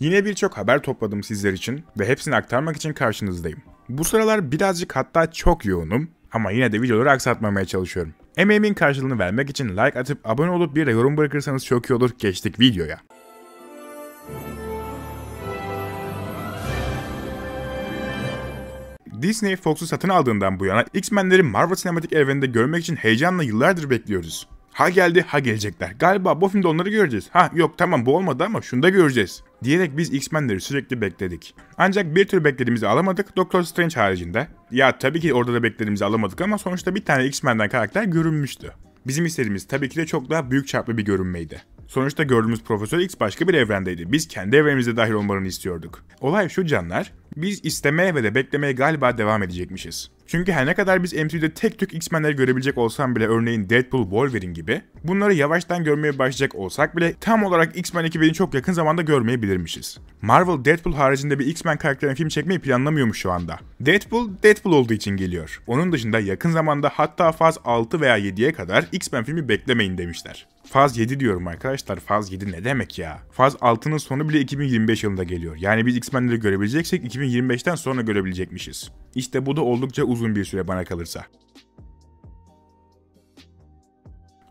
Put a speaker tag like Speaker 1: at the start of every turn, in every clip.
Speaker 1: Yine birçok haber topladım sizler için ve hepsini aktarmak için karşınızdayım. Bu sıralar birazcık hatta çok yoğunum ama yine de videoları aksatmamaya çalışıyorum. Emeğimin karşılığını vermek için like atıp abone olup bir de yorum bırakırsanız çok iyi olur. Geçtik videoya. Disney Fox'u satın aldığından bu yana X-Men'leri Marvel sinematik evreninde görmek için heyecanla yıllardır bekliyoruz. Ha geldi ha gelecekler. Galiba bu filmde onları göreceğiz. Ha yok tamam bu olmadı ama şunu da göreceğiz. Diyerek biz X-Men'leri sürekli bekledik. Ancak bir tür beklediğimizi alamadık Doctor Strange haricinde. Ya tabii ki orada da beklediğimizi alamadık ama sonuçta bir tane X-Men'den karakter görünmüştü. Bizim istediğimiz tabii ki de çok daha büyük çarpı bir görünmeydi. Sonuçta gördüğümüz Profesör X başka bir evrendeydi. Biz kendi evrenimize dahil olmalarını istiyorduk. Olay şu canlar, biz istemeye ve de beklemeye galiba devam edecekmişiz. Çünkü her ne kadar biz MCU'de tek tük X-Men'leri görebilecek olsam bile örneğin Deadpool, Wolverine gibi bunları yavaştan görmeye başlayacak olsak bile tam olarak X-Men ekibini çok yakın zamanda görmeyebilirmişiz. Marvel Deadpool haricinde bir X-Men karakterine film çekmeyi planlamıyormuş şu anda. Deadpool, Deadpool olduğu için geliyor. Onun dışında yakın zamanda hatta faz 6 veya 7'ye kadar X-Men filmi beklemeyin demişler. Faz 7 diyorum arkadaşlar. Faz 7 ne demek ya? Faz 6'nın sonu bile 2025 yılında geliyor. Yani biz X-Men'leri görebileceksek 2025'ten sonra görebilecekmişiz. İşte bu da oldukça uzun bir süre bana kalırsa.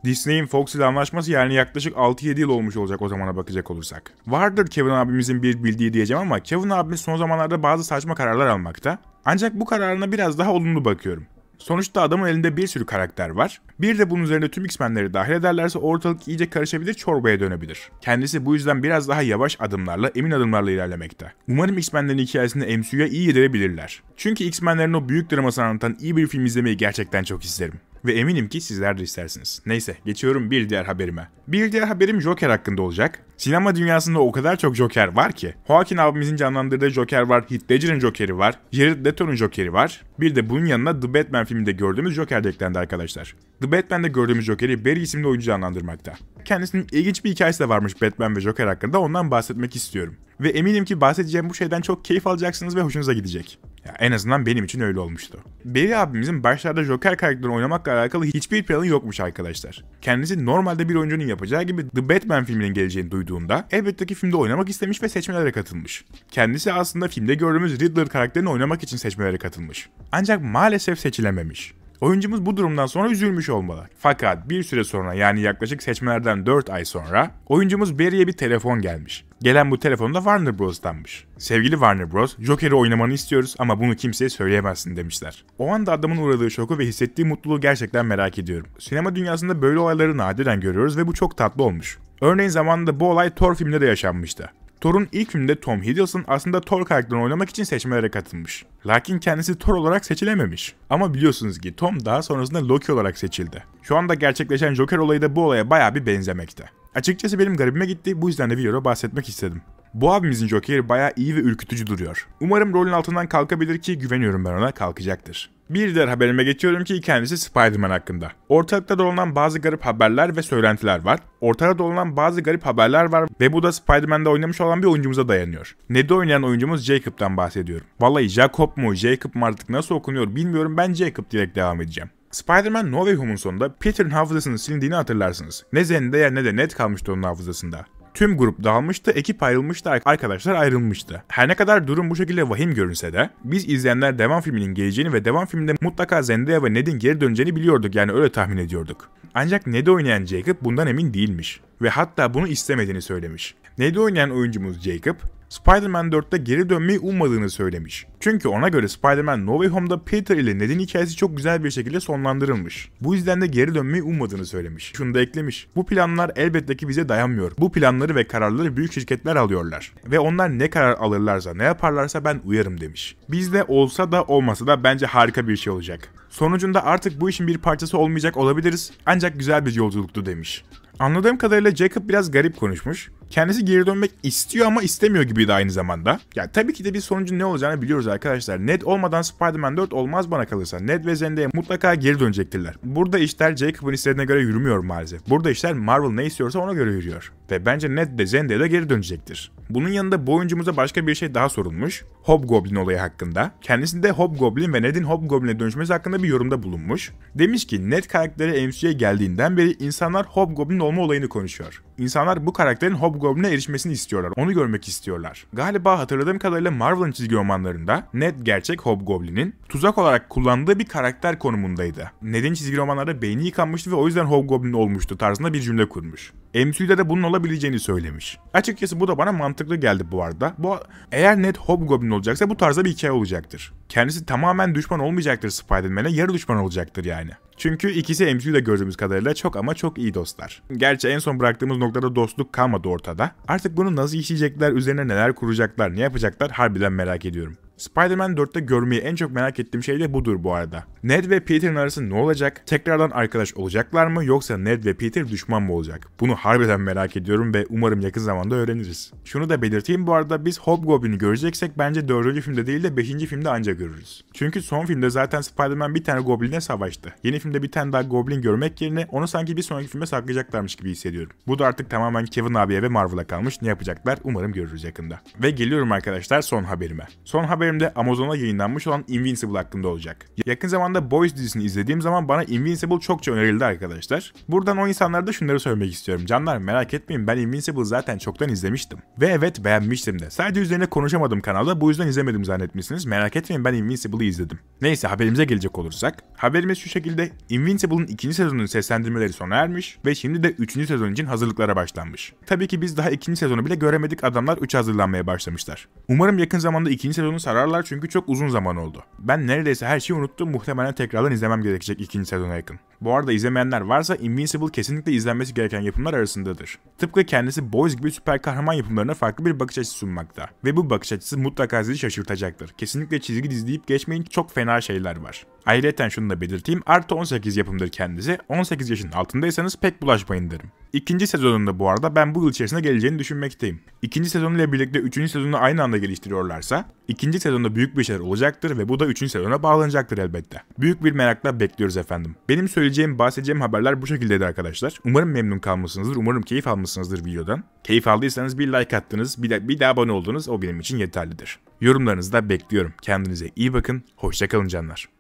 Speaker 1: Disney'in Fox ile anlaşması yani yaklaşık 6-7 yıl olmuş olacak o zamana bakacak olursak. Vardır Kevin abimizin bir bildiği diyeceğim ama Kevin abimiz son zamanlarda bazı saçma kararlar almakta. Ancak bu kararına biraz daha olumlu bakıyorum. Sonuçta adamın elinde bir sürü karakter var. Bir de bunun üzerine tüm X-Men'leri dahil ederlerse ortalık iyice karışabilir, çorbaya dönebilir. Kendisi bu yüzden biraz daha yavaş adımlarla, emin adımlarla ilerlemekte. Umarım X-Men'lerin hikayesini MCU'ya iyi yedirebilirler. Çünkü X-Men'lerin o büyük dramasını anlatan iyi bir film izlemeyi gerçekten çok isterim. Ve eminim ki sizler de istersiniz. Neyse geçiyorum bir diğer haberime. Bir diğer haberim Joker hakkında olacak. Sinema dünyasında o kadar çok Joker var ki. Joaquin abimizin canlandırdığı Joker var, Heath Ledger'ın Joker'i var, Jared Leto'nun Joker'i var. Bir de bunun yanına The Batman filminde gördüğümüz Joker de eklendi arkadaşlar. The Batman'de gördüğümüz Joker'i Barry isimli oyuncu canlandırmakta. Kendisinin ilginç bir hikayesi de varmış Batman ve Joker hakkında ondan bahsetmek istiyorum. Ve eminim ki bahsedeceğim bu şeyden çok keyif alacaksınız ve hoşunuza gidecek. Yani en azından benim için öyle olmuştu. Barry abimizin başlarda Joker karakterini oynamakla alakalı hiçbir planı yokmuş arkadaşlar. Kendisi normalde bir oyuncunun yapacağı gibi The Batman filminin geleceğini duyduğunda elbette ki filmde oynamak istemiş ve seçmelere katılmış. Kendisi aslında filmde gördüğümüz Riddler karakterini oynamak için seçmelere katılmış. Ancak maalesef seçilememiş. Oyuncumuz bu durumdan sonra üzülmüş olmalı. Fakat bir süre sonra yani yaklaşık seçmelerden 4 ay sonra oyuncumuz Barry'e bir telefon gelmiş. Gelen bu telefon da Warner Bros'tanmış. Sevgili Warner Bros, Joker'i oynamanı istiyoruz ama bunu kimseye söyleyemezsin demişler. O anda adamın uğradığı şoku ve hissettiği mutluluğu gerçekten merak ediyorum. Sinema dünyasında böyle olayları nadiren görüyoruz ve bu çok tatlı olmuş. Örneğin zamanında bu olay Thor filminde de yaşanmıştı. Thor'un ilk filmde Tom Hiddleston aslında Thor karakterini oynamak için seçmelere katılmış. Lakin kendisi Thor olarak seçilememiş. Ama biliyorsunuz ki Tom daha sonrasında Loki olarak seçildi. Şu anda gerçekleşen Joker olayı da bu olaya baya bir benzemekte. Açıkçası benim garibime gitti bu yüzden de videoda bahsetmek istedim. Bu abimizin Joker'i baya iyi ve ürkütücü duruyor. Umarım rolün altından kalkabilir ki güveniyorum ben ona kalkacaktır. Bir diğer haberime geçiyorum ki kendisi Spider-Man hakkında. Ortalıkta dolanan bazı garip haberler ve söylentiler var. Ortada dolanan bazı garip haberler var ve bu da Spider-Man'de oynamış olan bir oyuncumuza dayanıyor. Ned'i oynayan oyuncumuz Jacob'dan bahsediyorum. Vallahi Jacob mu Jacob mu artık nasıl okunuyor bilmiyorum ben Jacob direkt devam edeceğim. Spider-Man No Way Home'un sonunda Peter'ın hafızasını silindiğini hatırlarsınız. Ne Zendaya ne de Ned kalmıştı onun hafızasında. Tüm grup dağılmıştı, ekip ayrılmıştı, arkadaşlar ayrılmıştı. Her ne kadar durum bu şekilde vahim görünse de biz izleyenler devam filminin geleceğini ve devam filminde mutlaka Zendaya ve Ned'in geri döneceğini biliyorduk yani öyle tahmin ediyorduk. Ancak Ned'i oynayan Jacob bundan emin değilmiş ve hatta bunu istemediğini söylemiş. Ned'i oynayan oyuncumuz Jacob, Spider-Man 4'te geri dönmeyi ummadığını söylemiş. Çünkü ona göre Spider-Man No Way Home'da Peter ile Ned'in hikayesi çok güzel bir şekilde sonlandırılmış. Bu yüzden de geri dönmeyi ummadığını söylemiş. Şunu da eklemiş. Bu planlar elbette ki bize dayanmıyor. Bu planları ve kararları büyük şirketler alıyorlar. Ve onlar ne karar alırlarsa ne yaparlarsa ben uyarım demiş. Bizde olsa da olmasa da bence harika bir şey olacak. Sonucunda artık bu işin bir parçası olmayacak olabiliriz ancak güzel bir yolculuktu demiş. Anladığım kadarıyla Jacob biraz garip konuşmuş. Kendisi geri dönmek istiyor ama istemiyor gibiydi aynı zamanda. Ya tabii ki de bir sonucun ne olacağını biliyoruz arkadaşlar. Ned olmadan Spider-Man 4 olmaz bana kalırsa. Ned ve Zendaya mutlaka geri dönecektirler. Burada işler Jacob'ın istediğine göre yürümüyor maalesef. Burada işler Marvel ne istiyorsa ona göre yürüyor. Ve bence Ned de Zendaya da geri dönecektir. Bunun yanında bu oyuncumuza başka bir şey daha sorulmuş. Hobgoblin olayı hakkında. kendisinde Hobgoblin ve Ned'in Hobgoblin'e dönüşmesi hakkında bir yorumda bulunmuş. Demiş ki Ned karakteri MCU'ya geldiğinden beri insanlar Hobgoblin olma olayını konuşuyor. İnsanlar bu karakterin Hobgoblin'e erişmesini istiyorlar. Onu görmek istiyorlar. Galiba hatırladığım kadarıyla Marvel'ın çizgi romanlarında Ned gerçek Hobgoblin'in tuzak olarak kullandığı bir karakter konumundaydı. Ned'in çizgi romanlarda beyni yıkanmıştı ve o yüzden Hobgoblin olmuştu tarzında bir cümle kurmuş. MCU'da da bunun olabileceğini söylemiş. Açıkçası bu da bana mantıklı geldi bu arada. Bu eğer net Hobgoblin olacaksa bu tarzda bir hikaye olacaktır. Kendisi tamamen düşman olmayacaktır Spider-Man'e, yarı düşman olacaktır yani. Çünkü ikisi MCU'da gördüğümüz kadarıyla çok ama çok iyi dostlar. Gerçi en son bıraktığımız noktada dostluk kalmadı ortada. Artık bunu nasıl işleyecekler, üzerine neler kuracaklar, ne yapacaklar harbiden merak ediyorum. Spider-Man 4'te görmeyi en çok merak ettiğim şey de budur bu arada. Ned ve Peter'ın arası ne olacak? Tekrardan arkadaş olacaklar mı yoksa Ned ve Peter düşman mı olacak? Bunu harbiden merak ediyorum ve umarım yakın zamanda öğreniriz. Şunu da belirteyim bu arada biz Hobgoblin'i göreceksek bence 4. filmde değil de 5. filmde anca görürüz. Çünkü son filmde zaten Spider-Man bir tane Goblin'e savaştı. Yeni filmde bir tane daha Goblin görmek yerine onu sanki bir sonraki filme saklayacaklarmış gibi hissediyorum. Bu da artık tamamen Kevin abiye ve Marvel'a kalmış. Ne yapacaklar umarım görürüz yakında. Ve geliyorum arkadaşlar son haberime. Son haber bölümde Amazon'a yayınlanmış olan Invincible hakkında olacak. Yakın zamanda Boys dizisini izlediğim zaman bana Invincible çokça önerildi arkadaşlar. Buradan o insanlara da şunları söylemek istiyorum. Canlar merak etmeyin ben Invincible zaten çoktan izlemiştim. Ve evet beğenmiştim de. Sadece üzerine konuşamadım kanalda bu yüzden izlemedim zannetmişsiniz. Merak etmeyin ben Invincible'ı izledim. Neyse haberimize gelecek olursak. Haberimiz şu şekilde Invincible'ın ikinci sezonun seslendirmeleri sona ermiş ve şimdi de üçüncü sezon için hazırlıklara başlanmış. Tabii ki biz daha ikinci sezonu bile göremedik adamlar 3 hazırlanmaya başlamışlar. Umarım yakın zamanda ikinci sezonu sarar sararlar çünkü çok uzun zaman oldu. Ben neredeyse her şeyi unuttum muhtemelen tekrardan izlemem gerekecek ikinci sezona yakın. Bu arada izlemeyenler varsa Invincible kesinlikle izlenmesi gereken yapımlar arasındadır. Tıpkı kendisi Boys gibi süper kahraman yapımlarına farklı bir bakış açısı sunmakta. Ve bu bakış açısı mutlaka sizi şaşırtacaktır. Kesinlikle çizgi dizleyip geçmeyin çok fena şeyler var. Ayrıca şunu da belirteyim artı 18 yapımdır kendisi. 18 yaşın altındaysanız pek bulaşmayın derim. İkinci sezonunda bu arada ben bu yıl içerisinde geleceğini düşünmekteyim. İkinci sezonu ile birlikte üçüncü sezonu aynı anda geliştiriyorlarsa İkinci sezonda büyük bir şeyler olacaktır ve bu da üçüncü sezona bağlanacaktır elbette. Büyük bir merakla bekliyoruz efendim. Benim söyleyeceğim, bahsedeceğim haberler bu şekildeydi arkadaşlar. Umarım memnun kalmışsınızdır, umarım keyif almışsınızdır videodan. Keyif aldıysanız bir like attınız, bir de, bir de abone oldunuz o benim için yeterlidir. Yorumlarınızı da bekliyorum. Kendinize iyi bakın, hoşçakalın canlar.